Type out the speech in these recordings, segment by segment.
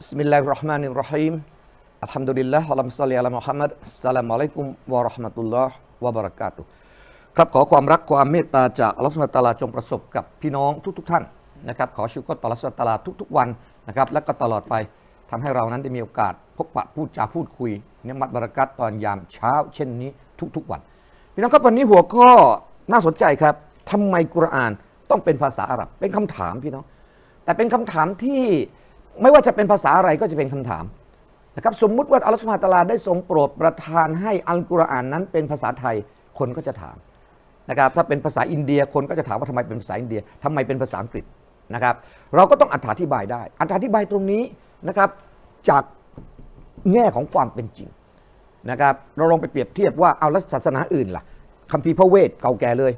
بسم الله الرحمن الرحيم الحمد لله اللهم صل على محمد السلام عليكم ورحمة الله وبركاته ครับขอความรักความเมตตาจากอัลลอฮฺสุลตาลาจงประสบกับพี่น้องทุก ๆ ท่านนะครับขอชูกตอัลลอฮฺสุลตาลาทุก ๆ วันนะครับและก็ตลอดไปทำให้เรานั้นได้มีโอกาสพบปะพูดจาพูดคุยเนี่ยมัดบรักัตตอนยามเช้าเช่นนี้ทุกๆ วัน พี่น้องครับวันนี้หัวข้อน่าสนใจครับ ทำไมกุรอานต้องเป็นภาษาอาหรับเป็นคำถามพี่น้อง แต่เป็นคำถามที่ไม่ว่าจะเป็นภาษาอะไรก็จะเป็นคำถามนะครับสมมุติว่าอัลลอฮฺสุบฮานตะลาได้ทรงโปรดประทานให้อัลกุรอานนั้นเป็นภาษาไทยคนก็จะถามนะครับถ้าเป็นภาษาอินเดียคนก็จะถามว่าทำไมเป็นภาษาอินเดีย ทำไมเป็นภาษาอังกฤษนะครับเราก็ต้องอธิบายได้อธิบายตรงนี้นะครับจากแง่ของความเป็นจริงนะครับเราลองไปเปรียบเทียบว่าเอาแลัวศาสนาอื่นล่ะคัมภีร์พระเวทเก่าแก่เลย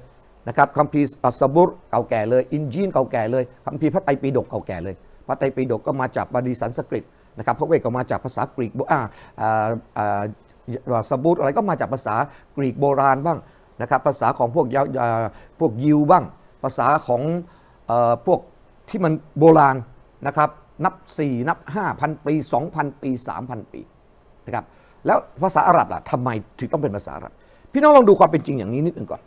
นะครับคัมภีร์อัสบุร เก่าแก่เลย อินจีน เก่าแก่เลยคัมภีร์พระไตรปิฎกเก่าแก่เลยพระไตรปิฎกก็มาจากบาลีสันสกฤตนะครับพระเวทก็มาจากภาษากรีกอ่าาสบูตอะไรก็มาจากภาษากรีกโบราณบ้างนะครับ ภาษาของพวกยาพวกยิวบ้าง ภาษาของพวกที่มันโบราณนะครับ นับ 4 นับ 5,000 ปี 2,000 ปี 3,000 ปีนะครับ แล้วภาษาอาหรับล่ะทำไมถึงต้องเป็นภาษาอาหรับพี่น้องลองดูความเป็นจริงอย่างนี้นิดนึงก่อน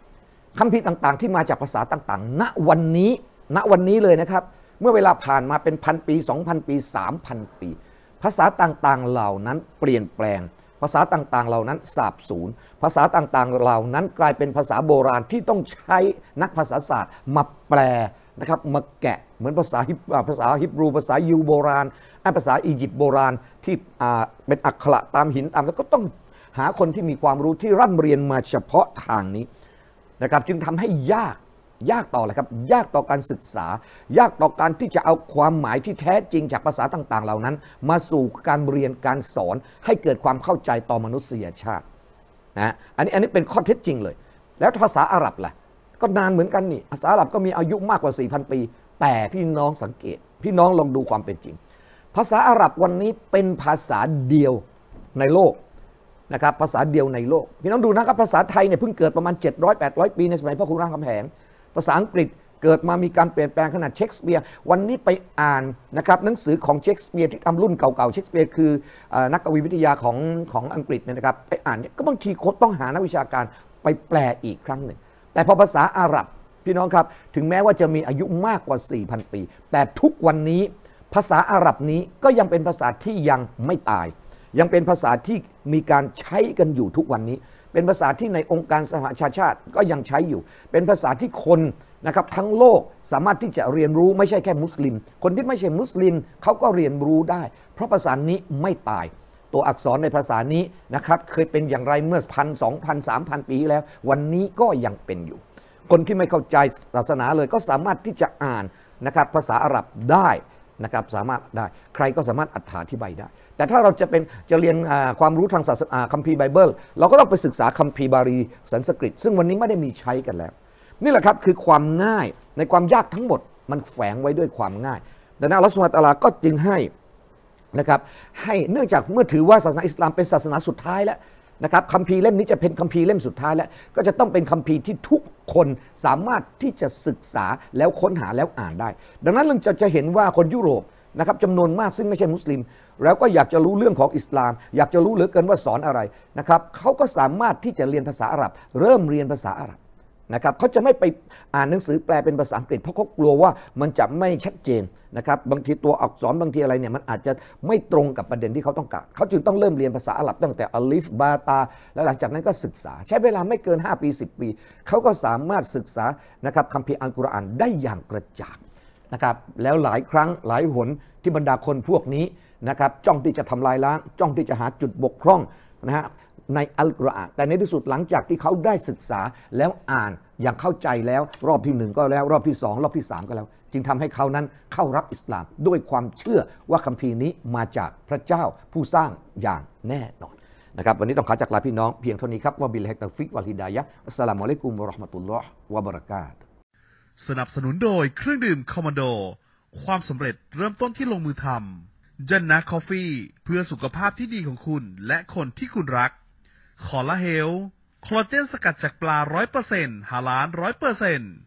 คำพิต่างๆที่มาจากภาษาต่างๆ ณวันนี้ณวันนี้เลยนะครับเมื่อเวลาผ่านมาเป็นพันปี 2,000 ปี 3,000 ปี ภาษาต่างๆเหล่านั้นเปลี่ยนแปลง ภาษาต่างๆเหล่านั้นสาบสูญภาษาต่างๆเหล่านั้นกลายเป็นภาษาโบราณที่ต้องใช้นักภาษาศาสตร์มาแปลนะครับมาแกะเหมือนภาษาภาษาฮิบรู ภาษายูโบราณไอภาษาอียิปต์โบราณที่เป็นอักขระตามหินตามแล้วก็ต้องหาคนที่มีความรู้ที่ร่ำเรียนมาเฉพาะทางนี้นะครับจึงทำให้ยากยากต่ออะไรครับ ยากต่อการศึกษา ยากต่อการที่จะเอาความหมายที่แท้จริงจากภาษาต่างๆ เหล่านั้น มาสู่การเรียนการสอนให้เกิดความเข้าใจต่อมนุษยชาตินะอันนี้อันนี้เป็นข้อเท็จจริงเลย แล้วภาษาอาหรับล่ะก็นานเหมือนกันนี่ ภาษาอาหรับก็มีอายุมากกว่า 4,000 ปี แต่พี่น้องสังเกต พี่น้องลองดูความเป็นจริง ภาษาอาหรับวันนี้เป็นภาษาเดียวในโลกนะครับภาษาเดียวในโลกพี่น้องดูนะครับภาษาไทยเนี่ยเพิ่งเกิดประมาณ700-800ปีในสมัยพ่อคุณรามคำแหงภาษาอังกฤษเกิดมา มีการเปลี่ยนแปลงขนาดเชคสเปียร์วันนี้ไปอ่านนะครับหนังสือของเชคสเปียร์ที่ทำรุ่นเก่าๆเชคสเปียร์คือนักกวีวิทยาของของอังกฤษเนี่ยนะครับไปอ่านเนี่ยก็บางทีโค้ดต้องหานักวิชาการไปแปลอีกครั้งหนึ่ง แต่พอภาษาอาหรับพี่น้องครับถึงแม้ว่าจะมีอายุมากกว่า 4,000 ปี แต่ทุกวันนี้ภาษาอาหรับนี้ก็ยังเป็นภาษาที่ยังไม่ตาย ยังเป็นภาษาที่มีการใช้กันอยู่ทุกวันนี้เป็นภาษาที่ในองค์การสหประชาชาติก็ยังใช้อยู่ เป็นภาษาที่คนนะครับทั้งโลกสามารถที่จะเรียนรู้ไม่ใช่แค่มุสลิม คนที่ไม่ใช่มุสลิมเขาก็เรียนรู้ได้ เพราะภาษานี้ไม่ตาย ตัวอักษรในภาษานี้นะครับ เคยเป็นอย่างไรเมื่อพันสองพันสามพันปีแล้ว วันนี้ก็ยังเป็นอยู่ คนที่ไม่เข้าใจศาสนาเลยก็สามารถที่จะอ่านนะครับภาษาอาหรับได้นะครับ สามารถได้ ใครก็สามารถอธิบายได้ แต่ถ้าเราจะเป็นจะเรียนความรู้ทางศาสนาคัมภีร์ไบเบิลเราก็ต้องไปศึกษาคัมภีร์บาลีสันสกฤต ซึ่งวันนี้ไม่ได้มีใช้กันแล้ว นี่แหละครับคือความง่ายในความยากทั้งหมดมันแฝงไว้ด้วยความง่ายดังนั้นอัลสุลตาลาก็จึงให้นะครับให้เนื่องจากเมื่อถือว่าศาสนาอิสลามเป็นศาสนาสุดท้ายแล้วนะครับคัมภีร์เล่มนี้จะเป็นคัมภีร์เล่มสุดท้ายแล้ว ก็จะต้องเป็นคัมภีร์ที่ทุกคนสามารถที่จะศึกษาแล้วค้นหาแล้วอ่านได้ ดังนั้นเราจะจะเห็นว่าคนยุโรปนะครับจำนวนมากซึ่งไม่ใช่มุสลิม แล้วก็อยากจะรู้เรื่องของอิสลาม อยากจะรู้ เหลือเกินว่าสอนอะไรนะครับเขาก็สามารถที่จะเรียนภาษาอาหรับ เริ่มเรียนภาษาอาหรับนะครับเขาจะไม่ไปอ่านหนังสือแปลเป็นภาษาอังกฤษเพราะเขากลัวว่ามันจะไม่ชัดเจนนะครับ บางทีตัวอักษรบางทีอะไรเนี่ยมันอาจจะไม่ตรงกับประเด็นที่เขาต้องการเขาจึงต้องเริ่มเรียนภาษาอาหรับตั้งแต่อลิฟบาตา แล้วหลังจากนั้นก็ศึกษาใช้เวลาไม่เกิน 5 ปี 10 ปีเขาก็สามารถศึกษานะครับคัมภีร์อัลกุรอานได้อย่างกระจ่างนะครับ แล้วหลายครั้งหลายหนที่บรรดาคนพวกนี้นะครับจ้องที่จะทำลายล้าง จ้องที่จะหาจุดบกพร่องนะฮะในอัลกุรอานแต่ในที่สุดหลังจากที่เขาได้ศึกษาแล้วอ่านอย่างเข้าใจแล้วรอบที่หนึ่งก็แล้ว รอบที่สองรอบที่สามก็แล้ว จึงทำให้เขานั้นเข้ารับอิสลามด้วยความเชื่อว่าคัมภีร์นี้มาจากพระเจ้าผู้สร้างอย่างแน่นอนนะครับวันนี้ต้องขอจากลาพี่น้องเพียงเท่านี้ครับว่าบิลเฮกตฟิกวาลฮิดายะอัสลามุอะลัยกุมวะราะห์มะตุลลอฮ์วะบะเราะกาตสนับสนุนโดยเครื่องดื่มคอมมานโด ความสำเร็จเริ่มต้นที่ลงมือทำจันนะคอฟฟี่เพื่อสุขภาพที่ดีของคุณและคนที่คุณรักคอลลาเฮลคลเจนสกัดจากปลา 100%ฮาล้าน100%